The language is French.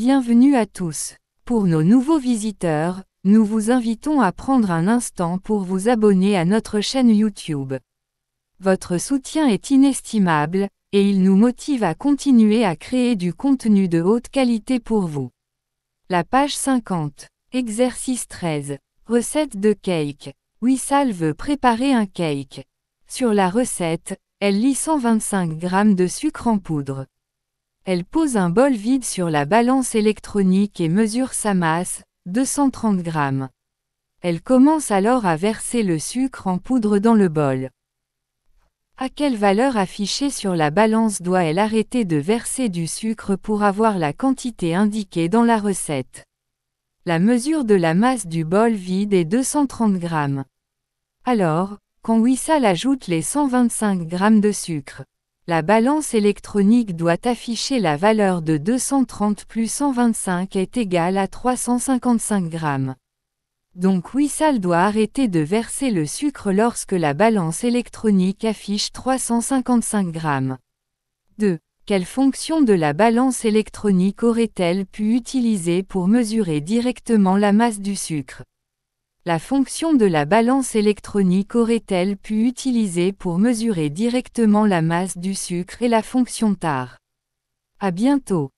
Bienvenue à tous. Pour nos nouveaux visiteurs, nous vous invitons à prendre un instant pour vous abonner à notre chaîne YouTube. Votre soutien est inestimable, et il nous motive à continuer à créer du contenu de haute qualité pour vous. La page 50. Exercice 13. Recette de cake. Wissal veut préparer un cake. Sur la recette, elle lit 125 g de sucre en poudre. Elle pose un bol vide sur la balance électronique et mesure sa masse, 230 g. Elle commence alors à verser le sucre en poudre dans le bol. À quelle valeur affichée sur la balance doit-elle arrêter de verser du sucre pour avoir la quantité indiquée dans la recette La mesure de la masse du bol vide est 230 g. Alors, quand Wissal ajoute les 125 g de sucre la balance électronique doit afficher la valeur de 230 plus 125 est égale à 355 g. Donc Wissal doit arrêter de verser le sucre lorsque la balance électronique affiche 355 grammes. 2. Quelle fonction de la balance électronique aurait-elle pu utiliser pour mesurer directement la masse du sucre la fonction de la balance électronique aurait-elle pu utiliser pour mesurer directement la masse du sucre et la fonction TAR À bientôt